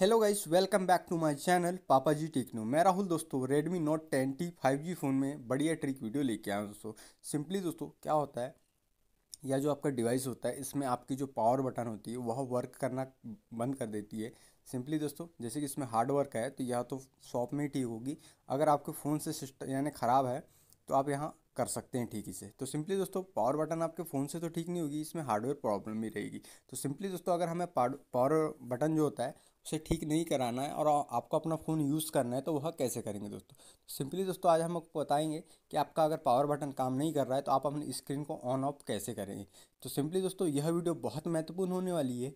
hello guys welcome back to my channel papa ji techno मैं राहुल दोस्तों Redmi Note ten T five G phone में बढ़िया trick video लेके आया हूँ दोस्तों सिंपली दोस्तों क्या होता है या जो आपका डिवाइस होता है इसमें आपकी जो पावर बटन होती है वह वर्क करना बंद कर देती है सिंपली दोस्तों जैसे कि इसमें हार्ड वर्क है तो या तो शॉप में ही ठीक होगी अगर आपके फ़ोन से सिस्टम यानी ख़राब है तो आप यहाँ कर सकते हैं ठीक से तो सिंपली दोस्तों पावर बटन आपके फ़ोन से तो ठीक नहीं होगी इसमें हार्डवेयर प्रॉब्लम भी रहेगी तो सिंपली दोस्तों अगर हमें पावर बटन जो होता है उसे ठीक नहीं कराना है और आपको अपना फ़ोन यूज़ करना है तो वह कैसे करेंगे दोस्तों सिंपली दोस्तों आज हम आपको बताएंगे कि आपका अगर पावर बटन काम नहीं कर रहा है तो आप अपनी स्क्रीन को ऑन ऑफ कैसे करेंगे तो सिंपली दोस्तों यह वीडियो बहुत महत्वपूर्ण होने वाली है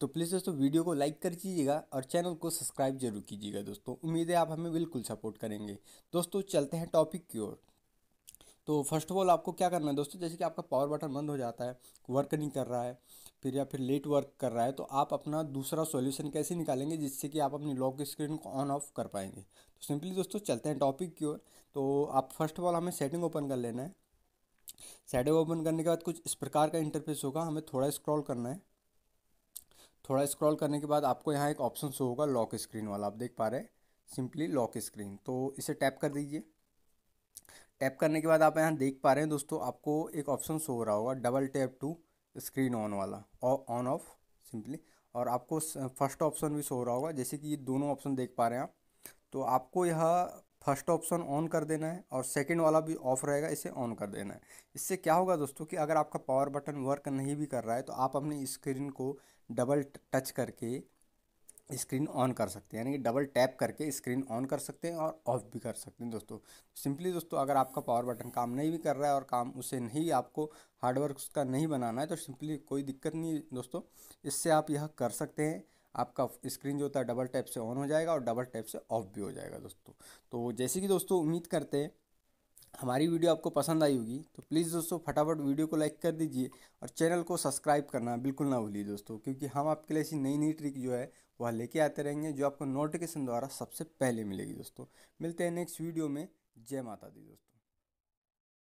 तो प्लीज़ दोस्तों वीडियो को लाइक कर दीजिएगा और चैनल को सब्सक्राइब जरूर कीजिएगा दोस्तों उम्मीद है आप हमें बिल्कुल सपोर्ट करेंगे दोस्तों चलते हैं टॉपिक की ओर तो फर्स्ट ऑफ ऑल आपको क्या करना है दोस्तों जैसे कि आपका पावर बटन बंद हो जाता है वर्क नहीं कर रहा है फिर या फिर लेट वर्क कर रहा है तो आप अपना दूसरा सॉल्यूशन कैसे निकालेंगे जिससे कि आप अपनी लॉक स्क्रीन को ऑन ऑफ कर पाएंगे तो सिंपली दोस्तों चलते हैं टॉपिक की ओर तो आप फर्स्ट ऑफ ऑल हमें सेटिंग ओपन कर लेना है सेटिंग ओपन करने के बाद कुछ इस प्रकार का इंटरफेस होगा हमें थोड़ा स्क्रॉल करना है थोड़ा स्क्रॉल करने के बाद आपको यहाँ एक ऑप्शन शो होगा लॉक स्क्रीन वाला आप देख पा रहे हैं सिंपली लॉक स्क्रीन तो इसे टैप कर दीजिए टैप करने के बाद आप यहाँ देख पा रहे हैं दोस्तों आपको एक ऑप्शन शो हो रहा होगा double tap to screen on वाला और ऑन ऑफ सिंपली और आपको फर्स्ट ऑप्शन भी शो हो रहा होगा जैसे कि ये दोनों ऑप्शन देख पा रहे हैं आप तो आपको यह फर्स्ट ऑप्शन ऑन कर देना है और सेकेंड वाला भी ऑफ रहेगा इसे ऑन कर देना है इससे क्या होगा दोस्तों कि अगर आपका पावर बटन वर्क नहीं भी कर रहा है तो आप अपनी स्क्रीन को डबल टच करके स्क्रीन ऑन कर सकते हैं यानी कि डबल टैप करके स्क्रीन ऑन कर सकते हैं और ऑफ भी कर सकते हैं दोस्तों सिंपली दोस्तों अगर आपका पावर बटन काम नहीं भी कर रहा है और काम उसे नहीं आपको हार्डवर्क उसका नहीं बनाना है तो सिंपली कोई दिक्कत नहीं दोस्तों इससे आप यह कर सकते हैं आपका स्क्रीन जो होता है डबल टैप से ऑन हो जाएगा और डबल टैप से ऑफ भी हो जाएगा दोस्तों तो जैसे कि दोस्तों उम्मीद करते हैं हमारी वीडियो आपको पसंद आई होगी तो प्लीज़ दोस्तों फटाफट वीडियो को लाइक कर दीजिए और चैनल को सब्सक्राइब करना बिल्कुल ना भूलिए दोस्तों क्योंकि हम आपके लिए ऐसी नई नई ट्रिक जो है वह लेके आते रहेंगे जो आपको नोटिफिकेशन द्वारा सबसे पहले मिलेगी दोस्तों मिलते हैं नेक्स्ट वीडियो में जय माता दी दोस्तों